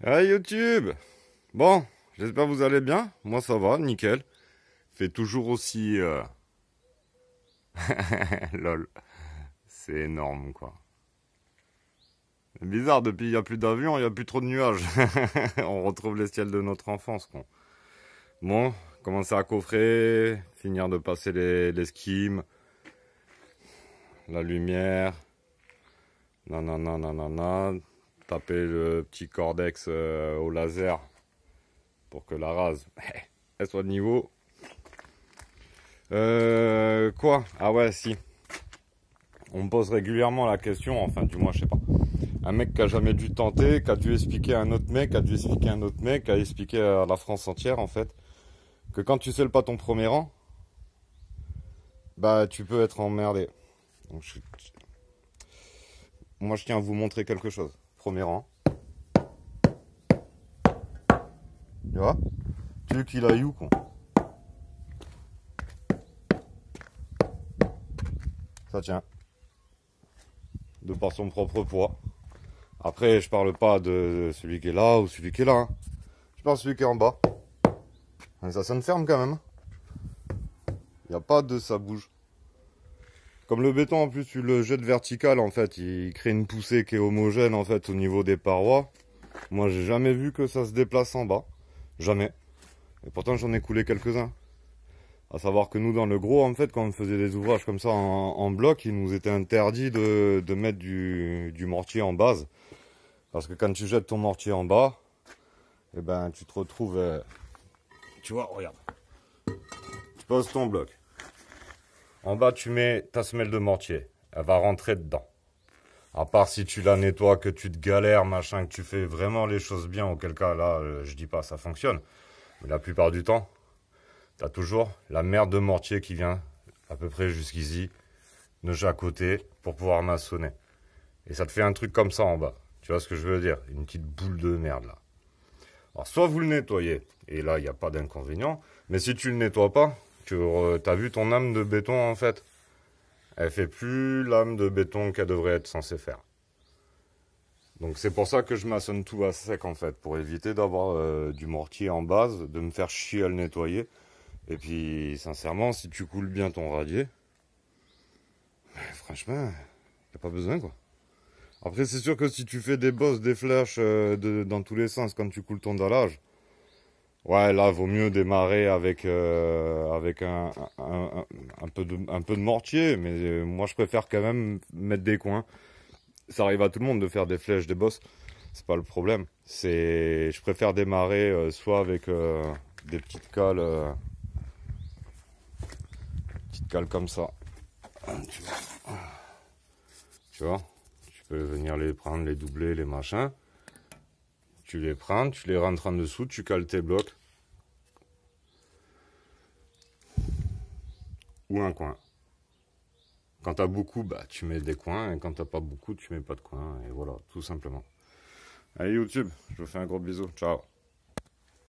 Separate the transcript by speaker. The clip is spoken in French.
Speaker 1: Hey YouTube Bon, j'espère que vous allez bien. Moi ça va, nickel. Fait toujours aussi... Euh, lol. C'est énorme quoi. Bizarre, depuis il n'y a plus d'avion, il n'y a plus trop de nuages. On retrouve les ciels de notre enfance. Bon, commencer à coffrer, finir de passer les, les skims, la lumière, non, non taper le petit cordex euh, au laser pour que la rase elle soit de niveau. Euh, quoi Ah ouais, si. On me pose régulièrement la question, enfin du moins je sais pas. Un mec qui a jamais dû tenter, qui a dû expliquer à un autre mec, qui a dû expliquer à un autre mec, qui a expliqué à la France entière en fait, que quand tu sais le pas ton premier rang, bah tu peux être emmerdé. Moi je tiens à vous montrer quelque chose premier rang. Tu vois qu'il a eu, con. Ça tient. De par son propre poids. Après, je parle pas de celui qui est là ou celui qui est là. Hein. Je parle celui qui est en bas. Ça sonne ferme quand même. Il hein. n'y a pas de ça bouge. Comme le béton en plus tu le jettes vertical en fait, il crée une poussée qui est homogène en fait au niveau des parois. Moi j'ai jamais vu que ça se déplace en bas, jamais. Et pourtant j'en ai coulé quelques-uns. À savoir que nous dans le gros en fait quand on faisait des ouvrages comme ça en, bloc, il nous était interdit de, mettre du, mortier en base. Parce que quand tu jettes ton mortier en bas, eh ben tu te retrouves... Euh, tu vois, regarde. Tu poses ton bloc en bas, tu mets ta semelle de mortier. Elle va rentrer dedans. À part si tu la nettoies, que tu te galères, machin, que tu fais vraiment les choses bien, auquel cas, là, euh, je dis pas, ça fonctionne. Mais la plupart du temps, tu as toujours la merde de mortier qui vient à peu près jusqu'ici, de à côté, pour pouvoir maçonner. Et ça te fait un truc comme ça en bas. Tu vois ce que je veux dire Une petite boule de merde, là. Alors, soit vous le nettoyez, et là, il n'y a pas d'inconvénient, mais si tu ne le nettoies pas, tu euh, t'as vu ton âme de béton en fait Elle fait plus l'âme de béton qu'elle devrait être censée faire. Donc c'est pour ça que je maçonne tout à sec en fait, pour éviter d'avoir euh, du mortier en base, de me faire chier à le nettoyer. Et puis sincèrement, si tu coules bien ton radier, ben, franchement, y a pas besoin quoi. Après c'est sûr que si tu fais des bosses, des flèches euh, dans tous les sens quand tu coules ton dallage, Ouais, là, vaut mieux démarrer avec, euh, avec un, peu de, mortier, mais euh, moi, je préfère quand même mettre des coins. Ça arrive à tout le monde de faire des flèches, des bosses. C'est pas le problème. C'est, je préfère démarrer euh, soit avec des petites cales, petites cales comme ça. Tu vois, tu peux venir les prendre, les doubler, les machins. Tu les prends, tu les rentres en dessous, tu cales tes blocs. Ou un coin. Quand as beaucoup, bah, tu mets des coins, et quand t'as pas beaucoup, tu mets pas de coins. et voilà, tout simplement. Allez YouTube, je vous fais un gros bisou, ciao